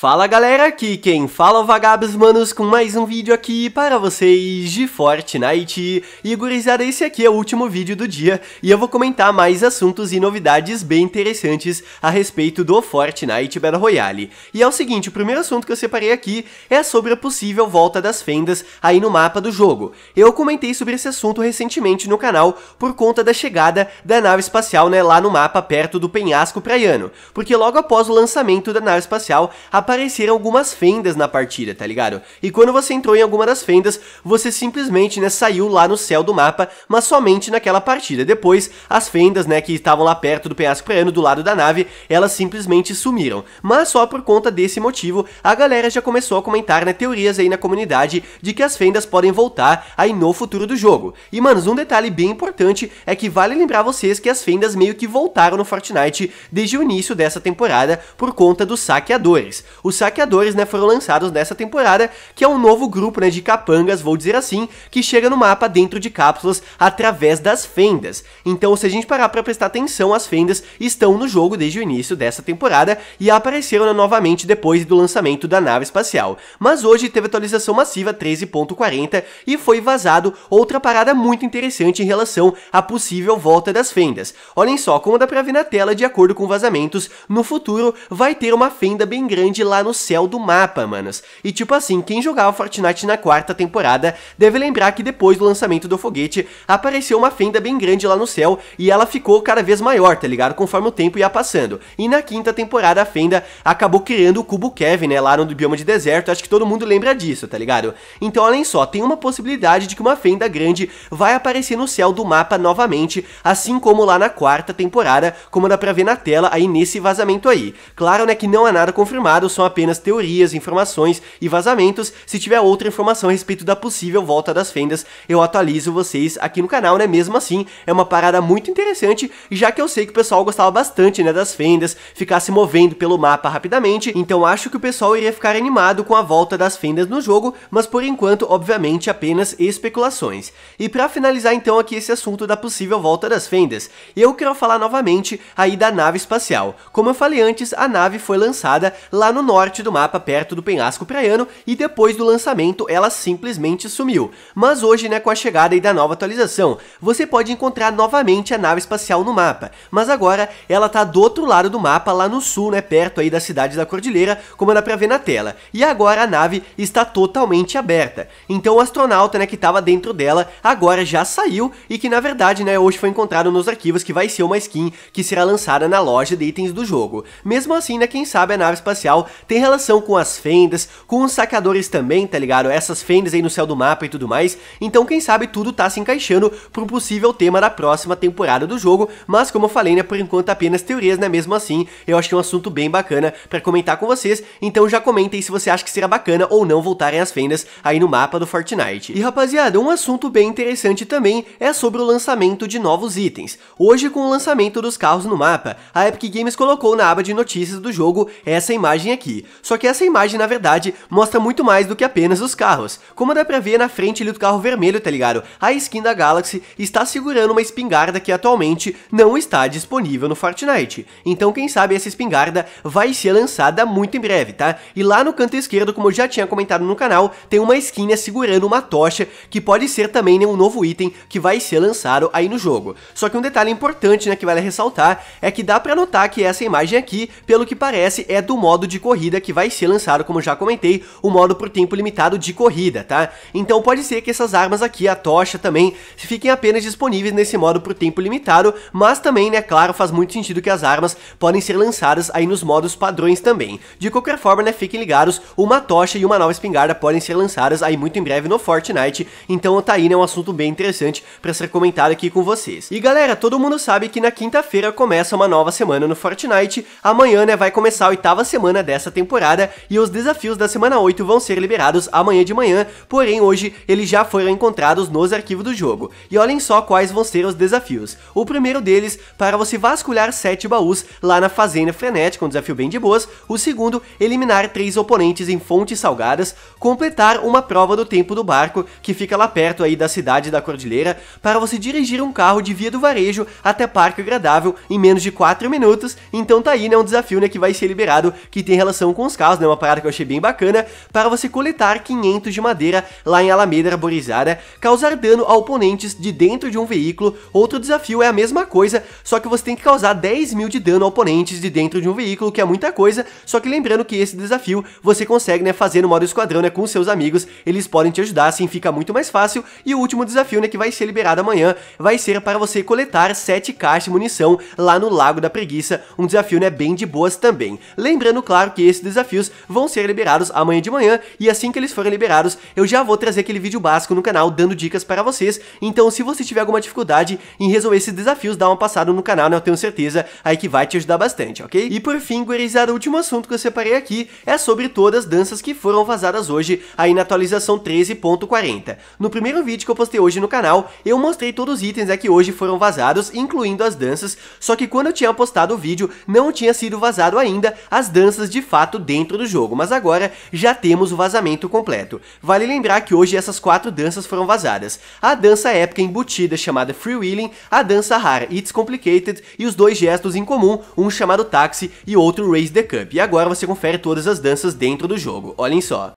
Fala galera, aqui quem fala é o Vagabos Manos com mais um vídeo aqui para vocês de Fortnite. E gurizada, esse aqui é o último vídeo do dia e eu vou comentar mais assuntos e novidades bem interessantes a respeito do Fortnite Battle Royale. E é o seguinte, o primeiro assunto que eu separei aqui é sobre a possível volta das fendas aí no mapa do jogo. Eu comentei sobre esse assunto recentemente no canal por conta da chegada da nave espacial né, lá no mapa perto do penhasco praiano, porque logo após o lançamento da nave espacial, a apareceram algumas fendas na partida, tá ligado? E quando você entrou em alguma das fendas, você simplesmente, né, saiu lá no céu do mapa, mas somente naquela partida. Depois, as fendas, né, que estavam lá perto do penhasco praiano, do lado da nave, elas simplesmente sumiram. Mas só por conta desse motivo, a galera já começou a comentar, né, teorias aí na comunidade de que as fendas podem voltar aí no futuro do jogo. E, manos, um detalhe bem importante é que vale lembrar vocês que as fendas meio que voltaram no Fortnite desde o início dessa temporada por conta dos saqueadores. Os saqueadores, né, foram lançados nessa temporada, que é um novo grupo, né, de capangas, vou dizer assim, que chega no mapa dentro de cápsulas através das fendas. Então, se a gente parar para prestar atenção, as fendas estão no jogo desde o início dessa temporada e apareceram né, novamente depois do lançamento da nave espacial. Mas hoje teve atualização massiva 13.40 e foi vazado outra parada muito interessante em relação à possível volta das fendas. Olhem só, como dá pra ver na tela, de acordo com vazamentos, no futuro vai ter uma fenda bem grande lá no céu do mapa, manos. E tipo assim, quem jogava Fortnite na quarta temporada deve lembrar que depois do lançamento do foguete, apareceu uma fenda bem grande lá no céu e ela ficou cada vez maior, tá ligado? Conforme o tempo ia passando. E na quinta temporada, a fenda acabou criando o cubo Kevin, né? Lá no bioma de deserto, acho que todo mundo lembra disso, tá ligado? Então, olhem só, tem uma possibilidade de que uma fenda grande vai aparecer no céu do mapa novamente, assim como lá na quarta temporada, como dá pra ver na tela aí nesse vazamento aí. Claro, né, que não há nada confirmado, só são apenas teorias, informações e vazamentos. Se tiver outra informação a respeito da possível volta das fendas, eu atualizo vocês aqui no canal, né? Mesmo assim, é uma parada muito interessante, já que eu sei que o pessoal gostava bastante, né, das fendas, ficar se movendo pelo mapa rapidamente, então acho que o pessoal iria ficar animado com a volta das fendas no jogo, mas por enquanto, obviamente, apenas especulações. E para finalizar então aqui esse assunto da possível volta das fendas, eu quero falar novamente aí da nave espacial. Como eu falei antes, a nave foi lançada lá no norte do mapa, perto do penhasco praiano, e depois do lançamento ela simplesmente sumiu. Mas hoje, né, com a chegada da nova atualização, você pode encontrar novamente a nave espacial no mapa, mas agora ela tá do outro lado do mapa, lá no sul, né, perto aí da cidade da Cordilheira, como dá pra ver na tela. E agora a nave está totalmente aberta. Então o astronauta, né, que estava dentro dela, agora já saiu e que na verdade, né, hoje foi encontrado nos arquivos que vai ser uma skin que será lançada na loja de itens do jogo. Mesmo assim, né, quem sabe a nave espacial tem relação com as fendas, com os saqueadores também, tá ligado? Essas fendas aí no céu do mapa e tudo mais. Então, quem sabe tudo tá se encaixando pro possível tema da próxima temporada do jogo. Mas, como eu falei, né, por enquanto apenas teorias, né? Mesmo assim, eu acho que é um assunto bem bacana para comentar com vocês. Então, já comentem se você acha que será bacana ou não voltarem as fendas aí no mapa do Fortnite. E, rapaziada, um assunto bem interessante também é sobre o lançamento de novos itens. Hoje, com o lançamento dos carros no mapa, a Epic Games colocou na aba de notícias do jogo essa imagem aqui aqui. Só que essa imagem, na verdade, mostra muito mais do que apenas os carros. Como dá pra ver na frente ali do carro vermelho, tá ligado? A skin da Galaxy está segurando uma espingarda que atualmente não está disponível no Fortnite. Então quem sabe essa espingarda vai ser lançada muito em breve, tá? E lá no canto esquerdo, como eu já tinha comentado no canal, tem uma skin segurando uma tocha, que pode ser também né, um novo item que vai ser lançado aí no jogo. Só que um detalhe importante né, que vale ressaltar é que dá pra notar que essa imagem aqui, pelo que parece, é do modo de corrida que vai ser lançado, como já comentei, o modo por tempo limitado de corrida, tá? Então pode ser que essas armas aqui, a tocha também, fiquem apenas disponíveis nesse modo por tempo limitado, mas também, né, claro, faz muito sentido que as armas podem ser lançadas aí nos modos padrões também. De qualquer forma, né, fiquem ligados, uma tocha e uma nova espingarda podem ser lançadas aí muito em breve no Fortnite, então tá aí, né, um assunto bem interessante para ser comentado aqui com vocês. E galera, todo mundo sabe que na quinta-feira começa uma nova semana no Fortnite, amanhã, né, vai começar a oitava semana dessa dessa temporada e os desafios da semana 8 vão ser liberados amanhã de manhã, porém hoje eles já foram encontrados nos arquivos do jogo. E olhem só quais vão ser os desafios. O primeiro deles, para você vasculhar 7 baús lá na Fazenda Frenética, um desafio bem de boas. O segundo, eliminar 3 oponentes em fontes salgadas, completar uma prova do tempo do barco, que fica lá perto aí da cidade da Cordilheira, para você dirigir um carro de via do varejo até Parque Agradável em menos de 4 minutos. Então tá aí, né, um desafio né, que vai ser liberado que tem relação relação com os carros, né? Uma parada que eu achei bem bacana, para você coletar 500 de madeira lá em Alameda Arborizada, causar dano a oponentes de dentro de um veículo. Outro desafio é a mesma coisa, só que você tem que causar 10 mil de dano a oponentes de dentro de um veículo, que é muita coisa. Só que lembrando que esse desafio você consegue, né, fazer no modo esquadrão, né, com seus amigos. Eles podem te ajudar, assim fica muito mais fácil. E o último desafio, né, que vai ser liberado amanhã, vai ser para você coletar 7 caixas de munição lá no Lago da Preguiça. Um desafio, né, bem de boas também. Lembrando, claro, que que esses desafios vão ser liberados amanhã de manhã, e assim que eles forem liberados, eu já vou trazer aquele vídeo básico no canal dando dicas para vocês, então se você tiver alguma dificuldade em resolver esses desafios, dá uma passada no canal, né, eu tenho certeza aí que vai te ajudar bastante, ok? E por fim, gurizada, o último assunto que eu separei aqui é sobre todas as danças que foram vazadas hoje aí na atualização 13.40. No primeiro vídeo que eu postei hoje no canal, eu mostrei todos os itens é que hoje foram vazados, incluindo as danças, só que quando eu tinha postado o vídeo, não tinha sido vazado ainda as danças de fato dentro do jogo, mas agora já temos o vazamento completo. Vale lembrar que hoje essas quatro danças foram vazadas. A dança épica embutida chamada Freewheeling, a dança rara It's Complicated e os dois gestos em comum, um chamado Taxi e outro Raise the Cup. E agora você confere todas as danças dentro do jogo, olhem só.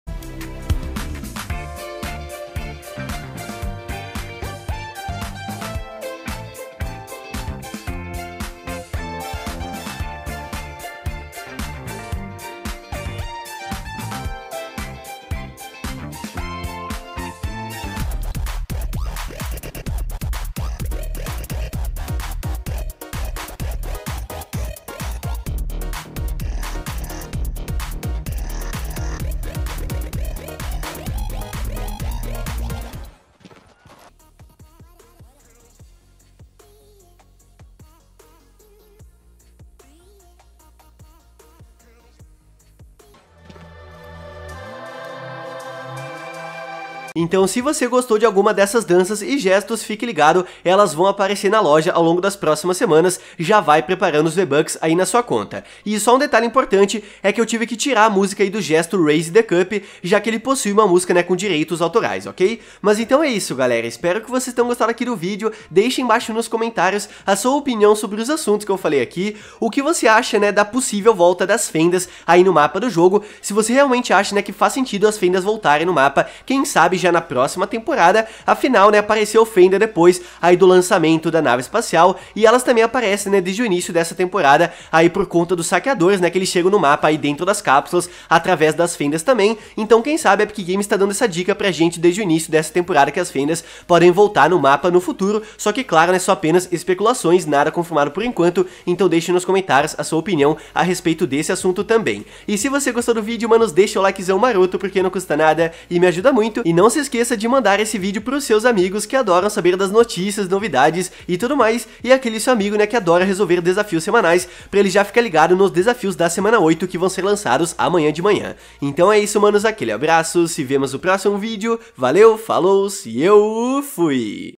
Então se você gostou de alguma dessas danças e gestos, fique ligado, elas vão aparecer na loja ao longo das próximas semanas, já vai preparando os V-Bucks aí na sua conta. E só um detalhe importante é que eu tive que tirar a música aí do gesto Raise the Cup, já que ele possui uma música né, com direitos autorais, ok? Mas então é isso galera, espero que vocês tenham gostado aqui do vídeo, deixe embaixo nos comentários a sua opinião sobre os assuntos que eu falei aqui, o que você acha né, da possível volta das fendas aí no mapa do jogo, se você realmente acha né, que faz sentido as fendas voltarem no mapa, quem sabe já na próxima temporada, afinal, né, apareceu Fenda depois aí do lançamento da nave espacial, e elas também aparecem, né, desde o início dessa temporada, aí por conta dos saqueadores, né, que eles chegam no mapa aí dentro das cápsulas, através das fendas também, então quem sabe a Epic Games tá dando essa dica pra gente desde o início dessa temporada que as fendas podem voltar no mapa no futuro, só que claro, né, só apenas especulações, nada confirmado por enquanto, então deixe nos comentários a sua opinião a respeito desse assunto também. E se você gostou do vídeo, mano, deixa o likezão maroto, porque não custa nada e me ajuda muito, e não se esqueça de mandar esse vídeo para os seus amigos que adoram saber das notícias, novidades e tudo mais, e aquele seu amigo né, que adora resolver desafios semanais, para ele já ficar ligado nos desafios da semana 8 que vão ser lançados amanhã de manhã. Então é isso, manos, aquele abraço, se vemos no próximo vídeo, valeu, falou, se eu fui!